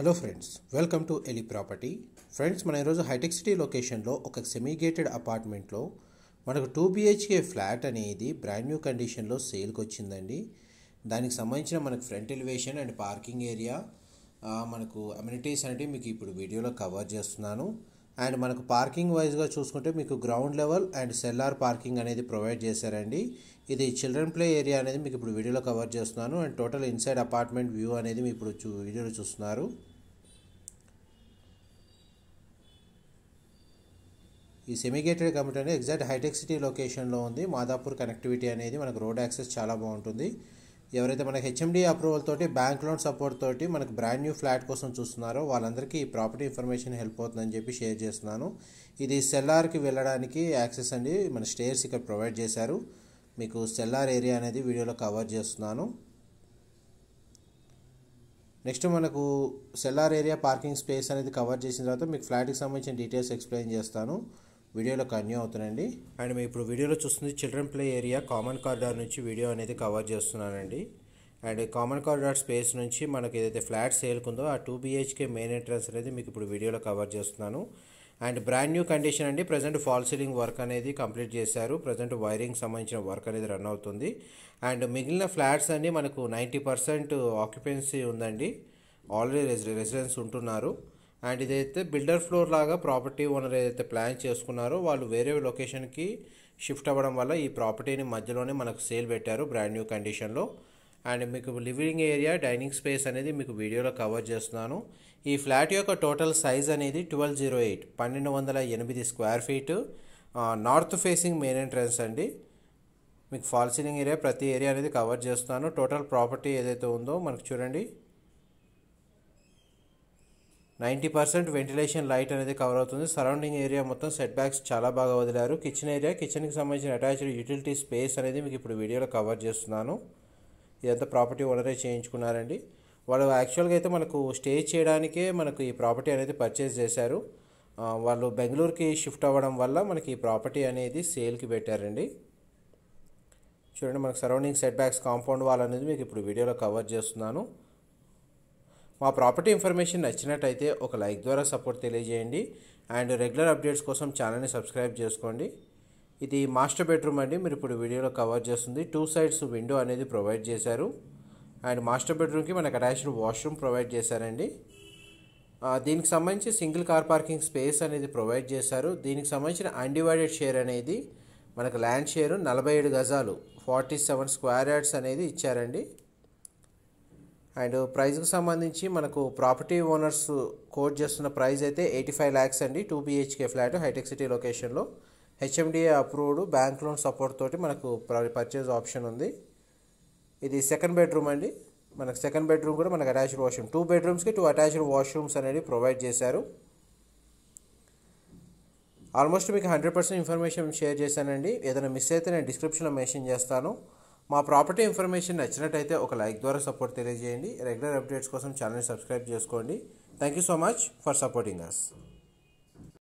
hello friends welcome to ఎలి property friends మన ఈరోజు హైటెక్ సిటీ లొకేషన్లో ఒక సెమీ గేటెడ్ అపార్ట్మెంట్లో మనకు టూ బిహెచ్కే ఫ్లాట్ అనేది బ్రాండ్ న్యూ కండిషన్లో సేల్కి వచ్చిందండి దానికి సంబంధించిన మనకు front elevation and parking area మనకు అమ్యూనిటీస్ అనేవి మీకు ఇప్పుడు వీడియోలో కవర్ చేస్తున్నాను అండ్ మనకు పార్కింగ్ వైజ్గా చూసుకుంటే మీకు ground level and cellar parking అనేది ప్రొవైడ్ చేశారండి ఇది చిల్డ్రన్ ప్లే ఏరియా అనేది మీకు ఇప్పుడు వీడియోలో కవర్ చేస్తున్నాను and total inside apartment view అనేది మీ ఇప్పుడు చూ వీడియోలో చూస్తున్నారు ఈ సెమీగేటెడ్ కమిటీ అనేది ఎగ్జాక్ట్ హైటెక్ సిటీ లొకేషన్లో ఉంది మాదాపూర్ కనెక్టివిటీ అనేది మనకు రోడ్ యాక్సెస్ చాలా బాగుంటుంది ఎవరైతే మనకి హెచ్ఎండి అప్రూవల్ తోటి బ్యాంక్ లోన్ సపోర్ట్ తోటి మనకు బ్రాండ్ న్యూ ఫ్లాట్ కోసం చూస్తున్నారో వాళ్ళందరికీ ఈ ప్రాపర్టీ ఇన్ఫర్మేషన్ హెల్ప్ అవుతుందని చెప్పి షేర్ చేస్తున్నాను ఇది సెల్లార్కి వెళ్ళడానికి యాక్సెస్ అండి మన స్టేర్స్ ఇక్కడ ప్రొవైడ్ చేశారు మీకు సెల్లార్ ఏరియా అనేది వీడియోలో కవర్ చేస్తున్నాను నెక్స్ట్ మనకు సెల్లార్ ఏరియా పార్కింగ్ స్పేస్ అనేది కవర్ చేసిన తర్వాత మీకు ఫ్లాట్కి సంబంధించిన డీటెయిల్స్ ఎక్స్ప్లెయిన్ చేస్తాను వీడియోలో కన్యూ అవుతానండి అండ్ మేము ఇప్పుడు వీడియోలో చూస్తుంది children play area common corridor నుంచి వీడియో అనేది కవర్ చేస్తున్నానండి అండ్ కామన్ కారిడార్ స్పేస్ నుంచి మనకి ఏదైతే ఫ్లాట్ సేల్కుందో ఆ టూ బీహెచ్కే మెయిన్ ఎంట్రన్స్ అనేది మీకు ఇప్పుడు వీడియోలో కవర్ చేస్తున్నాను అండ్ బ్రాండ్ న్యూ కండిషన్ అండి ప్రజెంట్ ఫాల్ సీలింగ్ వర్క్ అనేది కంప్లీట్ చేశారు ప్రజెంట్ వైరింగ్ సంబంధించిన వర్క్ అనేది రన్ అవుతుంది అండ్ మిగిలిన ఫ్లాట్స్ అన్నీ మనకు నైంటీ పర్సెంట్ ఆక్యుపెన్సీ ఉందండి ఆల్రెడీ రెసిడెన్స్ ఉంటున్నారు అండ్ ఇదైతే బిల్డర్ ఫ్లోర్ లాగా ప్రాపర్టీ ఓనర్ ఏదైతే ప్లాన్ చేసుకున్నారో వాళ్ళు వేరే లొకేషన్కి షిఫ్ట్ అవ్వడం వల్ల ఈ ప్రాపర్టీని మధ్యలోనే మనకు సేల్ పెట్టారు బ్రాండ్ న్యూ కండిషన్లో అండ్ మీకు లివింగ్ ఏరియా డైనింగ్ స్పేస్ అనేది మీకు వీడియోలో కవర్ చేస్తున్నాను ఈ ఫ్లాట్ యొక్క టోటల్ సైజ్ అనేది ట్వెల్వ్ జీరో ఎయిట్ పన్నెండు వందల ఎనిమిది square feet north facing main entrance అండి మీకు ఫాల్ సీలింగ్ ఏరియా ప్రతి ఏరియా అనేది కవర్ చేస్తున్నాను టోటల్ ప్రాపర్టీ ఏదైతే ఉందో మనకు చూడండి నైంటీ పర్సెంట్ వెంటిలేషన్ లైట్ అనేది కవర్ అవుతుంది సరౌండింగ్ ఏరియా మొత్తం సెట్ బ్యాక్స్ చాలా బాగా వదిలారు కిచెన్ ఏరియా కిచెన్కి సంబంధించిన అటాచ్డ్ యూటిలిటీ స్పేస్ అనేది మీకు ఇప్పుడు వీడియోలో కవర్ చేస్తున్నాను ఇదంతా ప్రాపర్టీ ఓనరే చేయించుకున్నారండి వాళ్ళు యాక్చువల్గా అయితే మనకు స్టే చేయడానికే మనకు ఈ ప్రాపర్టీ అనేది పర్చేస్ చేశారు వాళ్ళు బెంగళూరుకి షిఫ్ట్ అవ్వడం వల్ల మనకి ఈ ప్రాపర్టీ అనేది సేల్కి పెట్టారండి చూడండి మనకు surrounding set backs compound wall అనేది మీకు ఇప్పుడు వీడియోలో కవర్ చేస్తున్నాను మా ప్రాపర్టీ ఇన్ఫర్మేషన్ నచ్చినట్టయితే ఒక లైక్ ద్వారా సపోర్ట్ తెలియజేయండి అండ్ రెగ్యులర్ అప్డేట్స్ కోసం ఛానల్ని సబ్స్క్రైబ్ చేసుకోండి ఇది మాస్టర్ బెడ్రూమ్ అండి మీరు ఇప్పుడు వీడియోలో కవర్ చేస్తుంది టూ సైడ్స్ విండో అనేది ప్రొవైడ్ చేశారు అండ్ మాస్టర్ బెడ్రూమ్కి మనకు అటాచ్డ్ వాష్రూమ్ ప్రొవైడ్ చేశారండి దీనికి సంబంధించి సింగిల్ కార్ పార్కింగ్ స్పేస్ అనేది ప్రొవైడ్ చేశారు దీనికి సంబంధించిన అన్డివైడెడ్ షేర్ అనేది మనకు ల్యాండ్ షేరు నలభై ఏడు గజాలు ఫార్టీ సెవెన్ స్క్వేర్ యార్డ్స్ అనేది ఇచ్చారండి అండ్ ప్రైజ్కి సంబంధించి మనకు ప్రాపర్టీ ఓనర్స్ కోట్ చేస్తున్న ప్రైస్ అయితే ఎయిటీ ఫైవ్ ల్యాక్స్ అండి టూ బీహెచ్కే ఫ్లాట్ హైటెక్ సిటీ లొకేషన్లో HMDA approved bank loan support తోటి మనకు పర్చేజ్ ఆప్షన్ ఉంది ఇది సెకండ్ బెడ్రూమ్ అండి మనకు సెకండ్ బెడ్రూమ్ కూడా మనకు అటాచ్డ్ వాష్రూమ్ టూ బెడ్రూమ్స్కి టూ అటాచ్డ్ వాష్రూమ్స్ అనేది ప్రొవైడ్ చేశారు ఆల్మోస్ట్ మీకు హండ్రెడ్ పర్సెంట్ ఇన్ఫర్మేషన్ షేర్ చేశానండి ఏదైనా మిస్ అయితే నేను డిస్క్రిప్షన్లో మెన్షన్ చేస్తాను మా ప్రాపర్టీ ఇన్ఫర్మేషన్ నచ్చినట్టయితే ఒక లైక్ ద్వారా సపోర్ట్ తెలియజేయండి రెగ్యులర్ అప్డేట్స్ కోసం ఛానల్ సబ్స్క్రైబ్ చేసుకోండి thank you so much for supporting us